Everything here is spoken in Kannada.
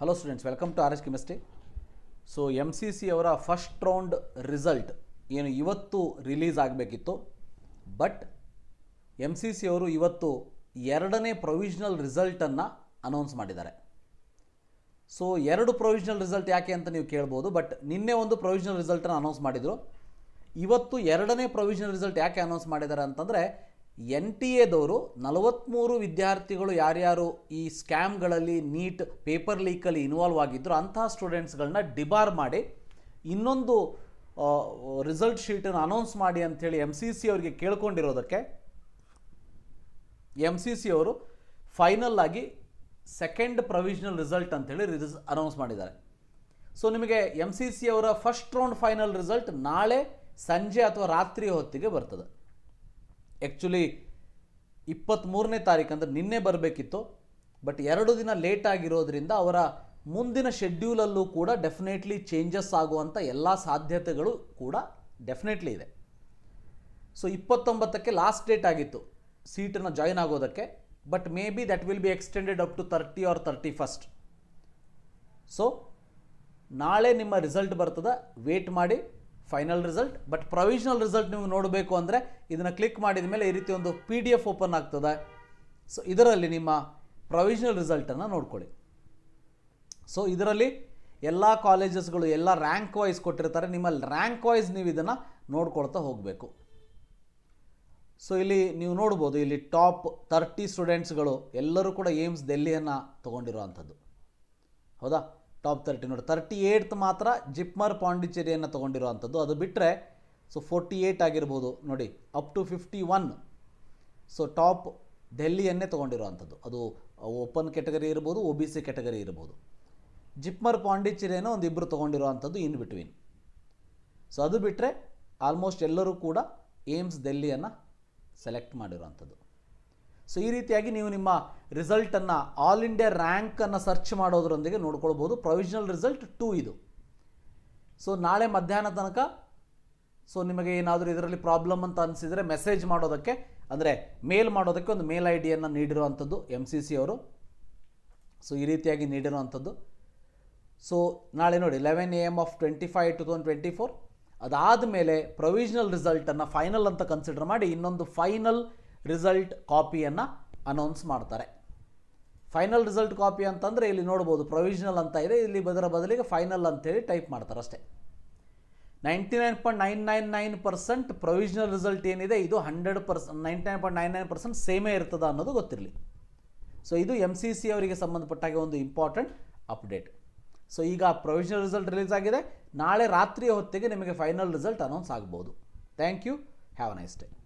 hello students welcome to R S chemistry so M C C ಅವರ ಫಸ್ಟ್ ರೌಂಡ್ ರಿಸಲ್ಟ್ ಏನು ಇವತ್ತು ರಿಲೀಸ್ ಆಗಬೇಕಿತ್ತು ಬಟ್ ಎಮ್ ಸಿ ಸಿ ಅವರು ಇವತ್ತು ಎರಡನೇ ಪ್ರೊವಿಷನಲ್ ರಿಸಲ್ಟನ್ನು ಅನೌನ್ಸ್ ಮಾಡಿದ್ದಾರೆ ಸೊ ಎರಡು ಪ್ರೊವಿಷನಲ್ ರಿಸಲ್ಟ್ ಯಾಕೆ ಅಂತ ನೀವು ಕೇಳ್ಬೋದು ಬಟ್ ನಿನ್ನೆ ಒಂದು ಪ್ರೊವಿಷನಲ್ ರಿಸಲ್ಟನ್ನು ಅನೌನ್ಸ್ ಮಾಡಿದರು ಇವತ್ತು ಎರಡನೇ ಪ್ರೊವಿಷನಲ್ ರಿಸಲ್ಟ್ ಯಾಕೆ ಅನೌನ್ಸ್ ಮಾಡಿದ್ದಾರೆ ಅಂತಂದರೆ ಎನ್ ಟಿ ಎದವರು ನಲವತ್ತ್ಮೂರು ವಿದ್ಯಾರ್ಥಿಗಳು ಯಾರ್ಯಾರು ಈ ಸ್ಕ್ಯಾಮ್ಗಳಲ್ಲಿ ನೀಟ್ ಪೇಪರ್ ಲೀಕಲ್ಲಿ ಇನ್ವಾಲ್ವ್ ಆಗಿದ್ದರು ಅಂತಹ ಸ್ಟೂಡೆಂಟ್ಸ್ಗಳನ್ನ ಡಿಬಾರ್ ಮಾಡಿ ಇನ್ನೊಂದು ರಿಸಲ್ಟ್ ಶೀಟನ್ನು ಅನೌನ್ಸ್ ಮಾಡಿ ಅಂಥೇಳಿ ಎಮ್ ಸಿ ಸಿ ಅವರಿಗೆ ಕೇಳ್ಕೊಂಡಿರೋದಕ್ಕೆ ಎಮ್ ಸಿ ಸಿ ಅವರು ಫೈನಲ್ ಆಗಿ ಸೆಕೆಂಡ್ ಪ್ರೊವಿಷನಲ್ ರಿಸಲ್ಟ್ ಅಂತೇಳಿ ರಿಸ್ ಅನೌನ್ಸ್ ಮಾಡಿದ್ದಾರೆ ಸೊ ನಿಮಗೆ ಎಮ್ ಸಿ ಸಿ ಅವರ ಫಸ್ಟ್ ರೌಂಡ್ ಫೈನಲ್ ರಿಸಲ್ಟ್ ನಾಳೆ ಸಂಜೆ ಅಥವಾ ರಾತ್ರಿ ಹೊತ್ತಿಗೆ ಬರ್ತದೆ ಆ್ಯಕ್ಚುಲಿ ಇಪ್ಪತ್ತ್ಮೂರನೇ ತಾರೀಕು ಅಂದರೆ ನಿನ್ನೆ ಬರಬೇಕಿತ್ತು ಬಟ್ ಎರಡು ದಿನ ಲೇಟ್ ಆಗಿರೋದ್ರಿಂದ ಅವರ ಮುಂದಿನ ಶೆಡ್ಯೂಲಲ್ಲೂ ಕೂಡ ಡೆಫಿನೆಟ್ಲಿ ಚೇಂಜಸ್ ಆಗುವಂಥ ಎಲ್ಲ ಸಾಧ್ಯತೆಗಳು ಕೂಡ ಡೆಫಿನೆಟ್ಲಿ ಇದೆ ಸೊ ಇಪ್ಪತ್ತೊಂಬತ್ತಕ್ಕೆ ಲಾಸ್ಟ್ ಡೇಟ್ ಆಗಿತ್ತು ಸೀಟನ್ನು ಜಾಯಿನ್ ಆಗೋದಕ್ಕೆ but may be that will be extended up to thirty or thirty first so ನಾಳೆ ನಿಮ್ಮ ರಿಸಲ್ಟ್ ಬರ್ತದೆ ವೇಟ್ ಮಾಡಿ final result but provisional result ನೀವು ನೋಡಬೇಕು ಅಂದರೆ ಇದನ್ನು ಕ್ಲಿಕ್ ಮಾಡಿದ ಮೇಲೆ ಈ ರೀತಿ ಒಂದು ಪಿ ಡಿ ಎಫ್ ಓಪನ್ ಆಗ್ತದೆ ಸೊ ಇದರಲ್ಲಿ ನಿಮ್ಮ ಪ್ರೊವಿಷನಲ್ ರಿಸಲ್ಟನ್ನು ನೋಡ್ಕೊಳ್ಳಿ ಸೊ ಇದರಲ್ಲಿ ಎಲ್ಲ ಕಾಲೇಜಸ್ಗಳು ಎಲ್ಲ ರ್ಯಾಂಕ್ ವೈಸ್ ಕೊಟ್ಟಿರ್ತಾರೆ ನಿಮ್ಮಲ್ಲಿ ರ್ಯಾಂಕ್ ವೈಸ್ ನೀವು ಇದನ್ನು ನೋಡ್ಕೊಳ್ತಾ ಹೋಗಬೇಕು ಸೊ ಇಲ್ಲಿ ನೀವು ನೋಡ್ಬೋದು ಇಲ್ಲಿ ಟಾಪ್ ತರ್ಟಿ ಸ್ಟೂಡೆಂಟ್ಸ್ಗಳು ಎಲ್ಲರೂ ಕೂಡ ಏಮ್ಸ್ ಡೆಲ್ಲಿಯನ್ನು ತೊಗೊಂಡಿರೋ ಹೌದಾ ಟಾಪ್ ತರ್ಟಿ ನೋಡಿ ತರ್ಟಿ ಏಯ್ಟ್ ಮಾತ್ರ ಜಿಪ್ಮರ್ ಪಾಂಡಿಚೇರಿಯನ್ನು ತೊಗೊಂಡಿರುವಂಥದ್ದು ಅದು ಬಿಟ್ಟರೆ ಸೊ ಫೋರ್ಟಿ ಏಯ್ಟ್ ಆಗಿರ್ಬೋದು ನೋಡಿ up to fifty one so top ಡೆಲ್ಲಿಯನ್ನೇ ತೊಗೊಂಡಿರುವಂಥದ್ದು ಅದು ಓಪನ್ ಕೆಟಗರಿ ಇರ್ಬೋದು ಒ ಬಿ ಸಿ ಕೆಟಗರಿ ಇರ್ಬೋದು ಜಿಪ್ಮರ್ ಪಾಂಡಿಚೇರಿಯನ್ನು ಒಂದು ಇಬ್ಬರು ತೊಗೊಂಡಿರುವಂಥದ್ದು ಇನ್ ಬಿಟ್ವೀನ್ ಸೊ ಅದು ಬಿಟ್ಟರೆ ಆಲ್ಮೋಸ್ಟ್ ಎಲ್ಲರೂ ಕೂಡ ಏಮ್ಸ್ ಡೆಲ್ಲಿಯನ್ನು ಸೆಲೆಕ್ಟ್ ಮಾಡಿರುವಂಥದ್ದು ಸೊ ಈ ರೀತಿಯಾಗಿ ನೀವು ನಿಮ್ಮ ರಿಸಲ್ಟನ್ನು ಆಲ್ ಇಂಡಿಯಾ ರ್ಯಾಂಕನ್ನು ಸರ್ಚ್ ಮಾಡೋದರೊಂದಿಗೆ ನೋಡ್ಕೊಳ್ಬೋದು ಪ್ರೊವಿಷನಲ್ ರಿಸಲ್ಟ್ ಟೂ ಇದು ಸೊ ನಾಳೆ ಮಧ್ಯಾಹ್ನ ತನಕ ಸೊ ನಿಮಗೆ ಏನಾದರೂ ಇದರಲ್ಲಿ ಪ್ರಾಬ್ಲಮ್ ಅಂತ ಅನಿಸಿದರೆ ಮೆಸೇಜ್ ಮಾಡೋದಕ್ಕೆ ಅಂದರೆ ಮೇಲ್ ಮಾಡೋದಕ್ಕೆ ಒಂದು ಮೇಲ್ ಐ ಡಿಯನ್ನು ನೀಡಿರುವಂಥದ್ದು ಎಮ್ ಸಿ ಸಿ ಅವರು ಸೊ ಈ ರೀತಿಯಾಗಿ ನೀಡಿರುವಂಥದ್ದು ಸೊ ನಾಳೆ ನೋಡಿ eleven A M of twenty five two thousand twenty four ಅದಾದ ಮೇಲೆ ಪ್ರೊವಿಷನಲ್ ರಿಸಲ್ಟನ್ನು ಫೈನಲ್ ಅಂತ ಕನ್ಸಿಡರ್ ಮಾಡಿ ಇನ್ನೊಂದು ಫೈನಲ್ ರಿಸಲ್ಟ್ ಕಾಪಿಯನ್ನು ಅನೌನ್ಸ್ ಮಾಡ್ತಾರೆ ಫೈನಲ್ ರಿಸಲ್ಟ್ ಕಾಪಿ ಅಂತಂದರೆ ಇಲ್ಲಿ ನೋಡ್ಬೋದು ಪ್ರೊವಿಷನಲ್ ಅಂತ ಇದೆ ಇಲ್ಲಿ ಬದರ ಬದಲಿಗೆ ಫೈನಲ್ ಅಂತೇಳಿ ಟೈಪ್ ಮಾಡ್ತಾರೆ ಅಷ್ಟೇ ninety nine point nine nine nine percent provisional result ಏನಿದೆ ಇದು hundred percent ninety nine point nine nine percent ಸೇಮೇ ಇರ್ತದೆ ಅನ್ನೋದು ಗೊತ್ತಿರಲಿ ಸೊ ಇದು ಎಮ್ ಸಿ ಸಿ ಅವರಿಗೆ ಸಂಬಂಧಪಟ್ಟಾಗೆ ಒಂದು ಇಂಪಾರ್ಟೆಂಟ್ ಅಪ್ಡೇಟ್ ಸೊ ಈಗ ಪ್ರೊವಿಷನಲ್ ರಿಸಲ್ಟ್ ರಿಲೀಸ್ ಆಗಿದೆ ನಾಳೆ ರಾತ್ರಿಯ ಹೊತ್ತಿಗೆ ನಿಮಗೆ ಫೈನಲ್ ರಿಸಲ್ಟ್ ಅನೌನ್ಸ್ ಆಗ್ಬೋದು thank you have a nice